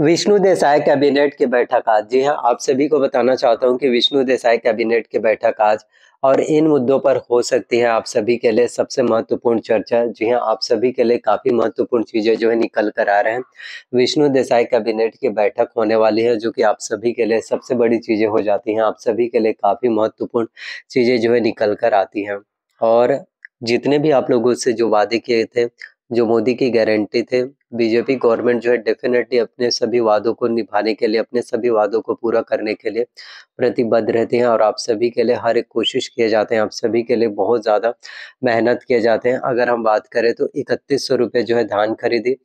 Vishnu Desai cabinet की बैठक आज जी हाँ आप सभी को बताना चाहता हूँ कि विष्णु देसाई कैबिनेट की बैठक आज और इन मुद्दों पर हो सकती है आप सभी के लिए सबसे महत्वपूर्ण चर्चा जी हाँ आप सभी के लिए काफी महत्वपूर्ण चीजें जो है निकल कर आ रहे हैं विष्णु देसाई कैबिनेट की बैठक होने वाली है जो कि आप सभी के लिए सबसे बड़ी चीजें हो जाती हैं आप सभी के लिए काफी महत्वपूर्ण चीजें जो है निकल कर आती है और जितने भी आप लोगों से जो वादे किए थे जो मोदी की गारंटी थे बीजेपी गवर्नमेंट जो है डेफिनेटली अपने सभी वादों को निभाने के लिए अपने सभी वादों को पूरा करने के लिए प्रतिबद्ध रहते हैं और आप सभी के लिए हर एक कोशिश किए जाते हैं आप सभी के लिए बहुत ज़्यादा मेहनत किए जाते हैं अगर हम बात करें तो इकतीस सौ जो है धान खरीदी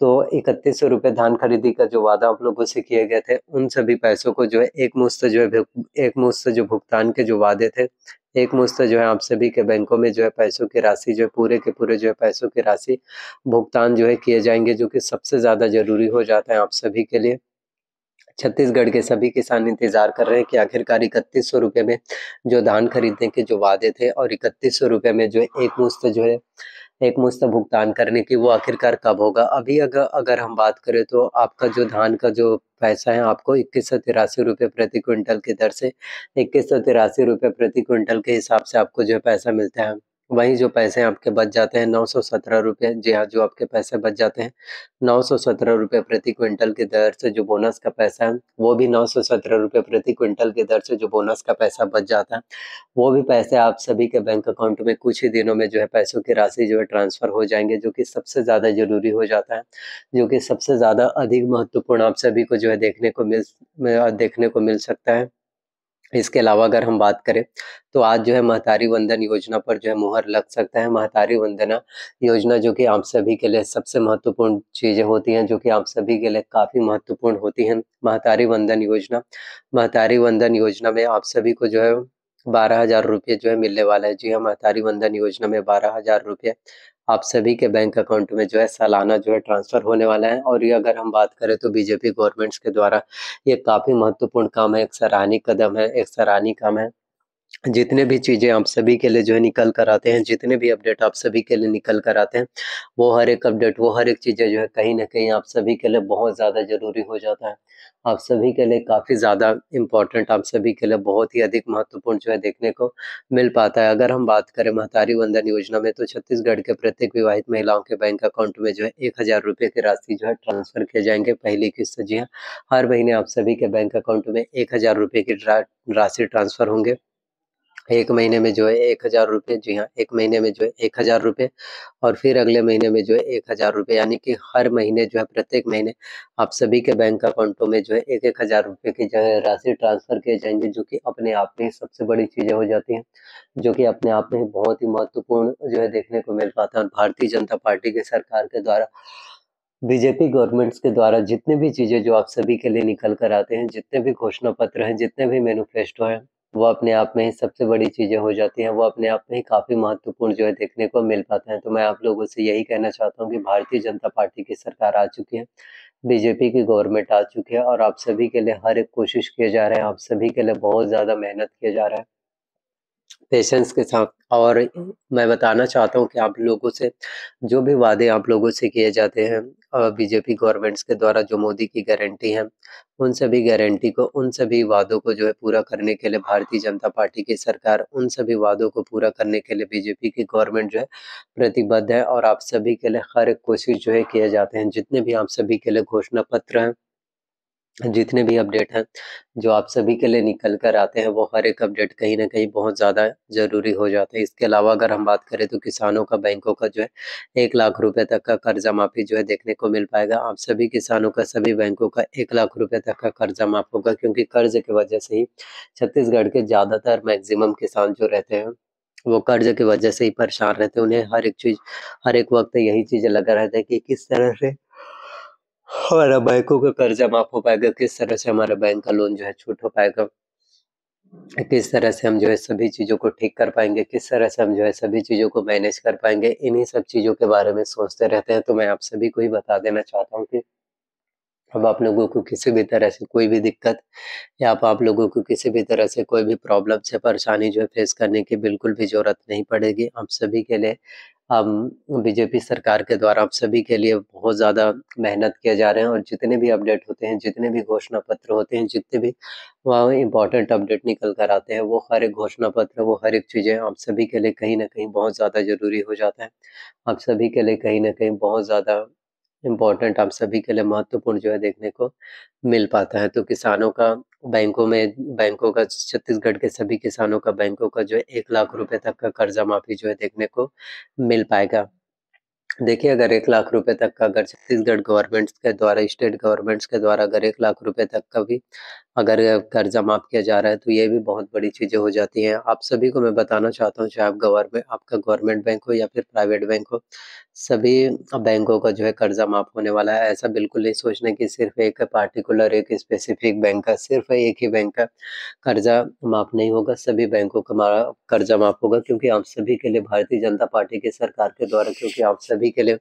तो इकतीस सौ रुपये धान खरीदी का जो वादा आप लोगों से किए गए थे उन सभी पैसों को जो है एक मुश्त जो है एक मुश्त जो भुगतान के जो वादे थे एक मुश्त जो है आप सभी के बैंकों में जो है पैसों की राशि जो है पूरे के पूरे जो है पैसों की राशि भुगतान जो है किए जाएंगे जो कि सबसे ज़्यादा जरूरी हो जाता है आप सभी के लिए छत्तीसगढ़ के सभी किसान इंतजार कर रहे हैं कि आखिरकार इकतीस सौ रुपये में जो धान खरीदने के जो वादे थे और इकतीस सौ रुपये में जो एक मुश्त जो है एक मुश्त भुगतान करने की वो आखिरकार कब होगा अभी अगर अगर हम बात करें तो आपका जो धान का जो पैसा है आपको इक्कीस सौ तिरासी रुपये प्रति क्विंटल की दर से इक्कीस सौ तिरासी रुपये प्रति क्विंटल के हिसाब से आपको जो पैसा मिलता है वहीं जो पैसे आपके बच जाते हैं नौ सौ सत्रह रुपये जी हाँ जो आपके पैसे बच जाते हैं नौ सौ सत्रह रुपये प्रति क्विंटल की दर से जो बोनस का पैसा है वो भी नौ सौ सत्रह रुपये प्रति क्विंटल की दर से जो बोनस का पैसा बच जाता है वो भी पैसे आप सभी के बैंक अकाउंट में कुछ ही दिनों में जो है पैसों की राशि जो है ट्रांसफ़र हो जाएंगे जो कि सबसे ज़्यादा ज़रूरी हो जाता है जो कि सबसे ज़्यादा अधिक महत्वपूर्ण आप सभी को जो है देखने को मिल देखने को मिल सकता है इसके अलावा अगर हम बात करें तो आज जो है महतारी वंदन योजना पर जो है मुहर लग सकता है महतारी वंदना योजना जो कि आप सभी के लिए सबसे महत्वपूर्ण चीज़ें होती हैं जो कि आप सभी के लिए काफ़ी महत्वपूर्ण होती हैं महतारी वंदन योजना महतारी वंदन योजना में आप सभी को जो है बारह हजार रुपये जो है मिलने वाला है जी हाँ महतारी वंदन योजना में बारह हजार रुपये आप सभी के बैंक अकाउंट में जो है सालाना जो है ट्रांसफर होने वाला है और ये अगर हम बात करें तो बीजेपी गवर्नमेंट्स के द्वारा ये काफी महत्वपूर्ण काम है एक सराहनीय कदम है एक सराहनीय काम है जितने भी चीज़ें आप सभी के लिए जो है निकल कर आते हैं जितने भी अपडेट आप सभी के लिए निकल कर आते हैं वो हर एक अपडेट वो हर एक चीज़ें जो है कहीं ना कहीं आप सभी के लिए बहुत ज़्यादा ज़रूरी हो जाता है आप सभी के लिए काफ़ी ज़्यादा इम्पोर्टेंट आप सभी के लिए बहुत ही अधिक महत्वपूर्ण जो है देखने को मिल पाता है अगर हम बात करें महतारी वंदन योजना में तो छत्तीसगढ़ के प्रत्येक विवाहित महिलाओं के बैंक अकाउंट में जो है एक हज़ार रुपये की राशि जो है ट्रांसफ़र किए जाएंगे पहली किस्त जी हाँ, हर महीने आप सभी के बैंक अकाउंट में एक हज़ार रुपये की राशि ट्रांसफ़र होंगे एक महीने में जो है एक हजार रुपये जी हाँ एक महीने में जो है एक हजार रुपये और फिर अगले महीने में जो है एक हजार रुपये यानी कि हर महीने जो है प्रत्येक महीने आप सभी के बैंक अकाउंटों में जो है एक एक हजार रुपये की जो है राशि ट्रांसफर किए जाएंगे जो कि अपने आप में सबसे बड़ी चीज़ें हो जाती हैं जो कि अपने आप में बहुत ही महत्वपूर्ण जो है देखने को मिल पाता है और भारतीय जनता पार्टी के सरकार के द्वारा बीजेपी गवर्नमेंट्स के द्वारा जितने भी चीज़ें जो आप सभी के लिए निकल कर आते हैं जितने भी घोषणा पत्र हैं जितने भी मैनिफेस्टो हैं वो अपने आप में ही सबसे बड़ी चीज़ें हो जाती हैं वो अपने आप में ही काफ़ी महत्वपूर्ण जो है देखने को मिल पाते हैं तो मैं आप लोगों से यही कहना चाहता हूँ कि भारतीय जनता पार्टी की सरकार आ चुकी है बीजेपी की गवर्नमेंट आ चुकी है और आप सभी के लिए हर एक कोशिश किए जा रहे हैं आप सभी के लिए बहुत ज़्यादा मेहनत किया जा रहा है पेशेंस के साथ और मैं बताना चाहता हूँ कि आप लोगों से जो भी वादे आप लोगों से किए जाते हैं बीजेपी गवर्नमेंट्स के द्वारा जो मोदी की गारंटी है उन सभी गारंटी को उन सभी वादों को जो है पूरा करने के लिए भारतीय जनता पार्टी की सरकार उन सभी वादों को पूरा करने के लिए बीजेपी की गवर्नमेंट जो है प्रतिबद्ध है और आप सभी के लिए हर एक कोशिश जो है किए जाते हैं जितने भी आप सभी के लिए घोषणा पत्र हैं जितने भी अपडेट हैं जो आप सभी के लिए निकल कर आते हैं वो हर एक अपडेट कहीं ना कहीं बहुत ज़्यादा ज़रूरी हो जाता है इसके अलावा अगर हम बात करें तो किसानों का बैंकों का जो है एक लाख रुपए तक का कर्जा माफ़ी जो है देखने को मिल पाएगा आप सभी किसानों का सभी बैंकों का एक लाख रुपए तक का कर्जा माफ़ होगा क्योंकि कर्ज की वजह से ही छत्तीसगढ़ के ज़्यादातर मैक्सिमम किसान जो रहते हैं वो कर्ज की वजह से ही परेशान रहते हैं उन्हें हर एक चीज़ हर एक वक्त यही चीज़ लगा रहता है कि किस तरह से हमारा बैंकों का कर्जा माफ हो पाएगा किस तरह से हमारा बैंक का लोन जो है छूट हो पाएगा किस तरह से हम जो है सभी चीज़ों को ठीक कर पाएंगे किस तरह से हम जो है सभी चीज़ों को मैनेज कर पाएंगे इन्हीं सब चीज़ों के बारे में सोचते रहते हैं तो मैं आप सभी को ही बता देना चाहता हूँ कि अब आप लोगों को किसी भी तरह से कोई भी दिक्कत या आप आप लोगों को किसी भी तरह से कोई भी प्रॉब्लम से परेशानी जो है फेस करने की बिल्कुल भी ज़रूरत नहीं पड़ेगी आप सभी के लिए अब बीजेपी सरकार के द्वारा आप सभी के लिए बहुत ज़्यादा मेहनत किए जा रहे हैं और जितने भी अपडेट होते हैं जितने भी घोषणा पत्र होते हैं जितने भी वहाँ इम्पॉर्टेंट अपडेट निकल कर आते हैं वो हर एक घोषणा पत्र वो हर एक चीज़ें आप सभी के लिए कहीं ना कहीं बहुत ज़्यादा ज़रूरी हो जाता है आप सभी के लिए कहीं ना कहीं बहुत ज़्यादा इम्पोर्टेंट आप सभी के लिए महत्वपूर्ण जो है देखने को मिल पाता है तो किसानों का बैंकों में बैंकों का छत्तीसगढ़ के सभी किसानों का बैंकों का जो एक लाख रुपए तक का कर्जा माफी जो है देखने को मिल पाएगा देखिए अगर एक लाख रुपए तक का अगर छत्तीसगढ़ गवर्नमेंट्स के द्वारा स्टेट गवर्नमेंट्स के द्वारा अगर एक लाख रुपए तक का भी अगर कर्जा माफ़ किया जा रहा है तो ये भी बहुत बड़ी चीज़ें हो जाती हैं आप सभी को मैं बताना चाहता हूँ चाहे आप गवर्नमेंट आपका गवर्नमेंट बैंक हो या फिर प्राइवेट बैंक हो सभी बैंकों का जो है कर्जा माफ़ होने वाला है ऐसा बिल्कुल नहीं सोचना कि सिर्फ एक पार्टिकुलर एक स्पेसिफिक बैंक का सिर्फ एक ही बैंक का कर्जा माफ़ नहीं होगा सभी बैंकों का कर्जा माफ़ होगा क्योंकि आप सभी के लिए भारतीय जनता पार्टी की सरकार के द्वारा क्योंकि आप सभी के लिए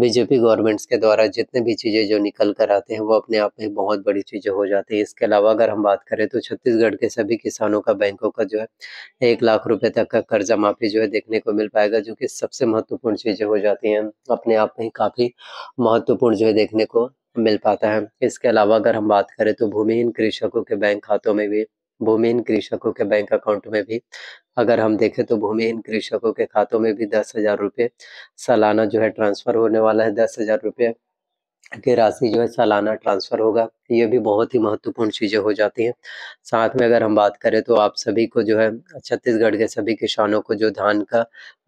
बीजेपी गवर्नमेंट्स के द्वारा जितने भी चीज़ें जो निकल कर आते हैं वो अपने आप में बहुत बड़ी चीज़ें हो जाती है इसके अलावा अलावा अगर हम बात करें तो छत्तीसगढ़ के सभी किसानों का बैंकों का जो है एक लाख रुपए तक का कर्जा माफी जो है देखने को मिल पाएगा जो कि सबसे महत्वपूर्ण चीजें हो जाती हैं अपने आप में काफी महत्वपूर्ण जो है देखने को मिल पाता है इसके अलावा अगर हम बात करें तो भूमिहीन कृषकों के बैंक खातों में भी भूमिहीन कृषकों के बैंक अकाउंट में भी अगर हम देखें तो भूमिहीन कृषकों के खातों में भी दस हजार रुपये सालाना जो है ट्रांसफर होने वाला है दस हजार रुपये की राशि जो है सालाना ट्रांसफ़र होगा ये भी बहुत ही महत्वपूर्ण चीज़ें हो जाती हैं साथ में अगर हम बात करें तो आप सभी को जो है छत्तीसगढ़ के सभी किसानों को जो धान का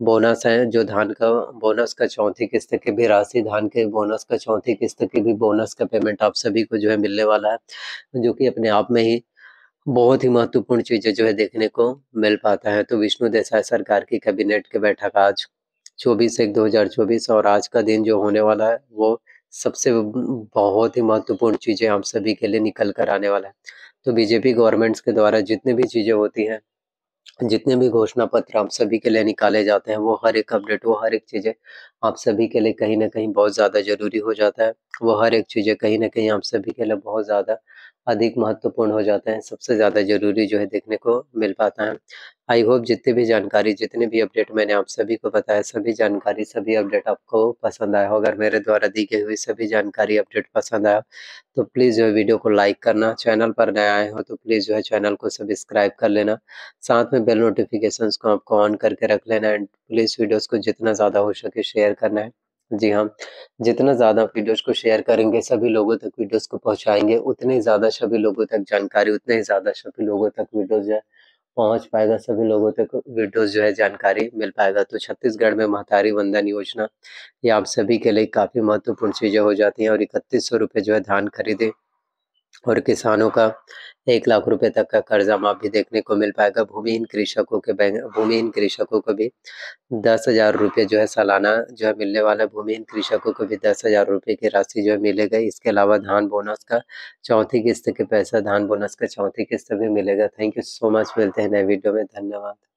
बोनस है जो धान का बोनस का चौथी किस्त की भी राशि धान के बोनस का चौथी किस्त की भी बोनस का पेमेंट आप सभी को जो है मिलने वाला है जो की अपने आप में ही बहुत ही महत्वपूर्ण चीज़ें जो है देखने को मिल पाता है तो विष्णु देसाई सरकार की कैबिनेट की बैठक आज चौबीस एक दो और आज का दिन जो होने वाला है वो सबसे बहुत ही महत्वपूर्ण चीज़ें हम सभी के लिए निकल कर आने वाला है तो बीजेपी गवर्नमेंट्स के द्वारा जितने भी चीज़ें होती हैं जितने भी घोषणा पत्र आप सभी के लिए निकाले जाते हैं वो हर एक अपडेट वो हर एक चीज़ें आप सभी के लिए कहीं ना कहीं बहुत ज़्यादा ज़रूरी हो जाता है वो हर एक चीज़ें कहीं ना कहीं आप सभी के लिए बहुत ज़्यादा अधिक महत्वपूर्ण हो जाते हैं सबसे ज़्यादा जरूरी जो है देखने को मिल पाता है आई होप जितनी भी जानकारी जितने भी अपडेट मैंने आप सभी को बताया सभी जानकारी सभी अपडेट आपको पसंद आया हो अगर मेरे द्वारा दी गई हुई सभी जानकारी अपडेट पसंद आया तो प्लीज़ जो है वीडियो को लाइक करना चैनल पर नया आए हो तो प्लीज़ जो है चैनल को सब्सक्राइब कर लेना साथ में बेल नोटिफिकेशन को आपको ऑन करके रख लेना एंड प्लीज़ वीडियोज़ को जितना ज़्यादा हो सके शेयर करना है जी हाँ जितना ज़्यादा वीडियोस को शेयर करेंगे सभी लोगों तक वीडियोस को पहुंचाएंगे उतने ज़्यादा सभी लोगों तक जानकारी उतने ही ज़्यादा सभी लोगों तक वीडियोस जो है पहुँच पाएगा सभी लोगों तक वीडियोस जो है जानकारी मिल पाएगा तो छत्तीसगढ़ में महतारी वंदन योजना ये आप सभी के लिए काफ़ी महत्वपूर्ण चीज़ें हो जाती है और इकतीस सौ रुपये जो है धान खरीदे और किसानों का एक लाख रुपए तक का कर्जा माफ भी देखने को मिल पाएगा भूमिहीन कृषकों के बैंक भूमिहीन कृषकों को भी दस हजार रुपये जो है सालाना जो है मिलने वाला है भूमिहीन कृषकों को भी दस हजार रुपये की राशि जो है मिलेगा इसके अलावा धान बोनस का चौथी किस्त के पैसा धान बोनस का चौथी किस्त भी मिलेगा थैंक यू सो मच मिलते हैं नए वीडियो में धन्यवाद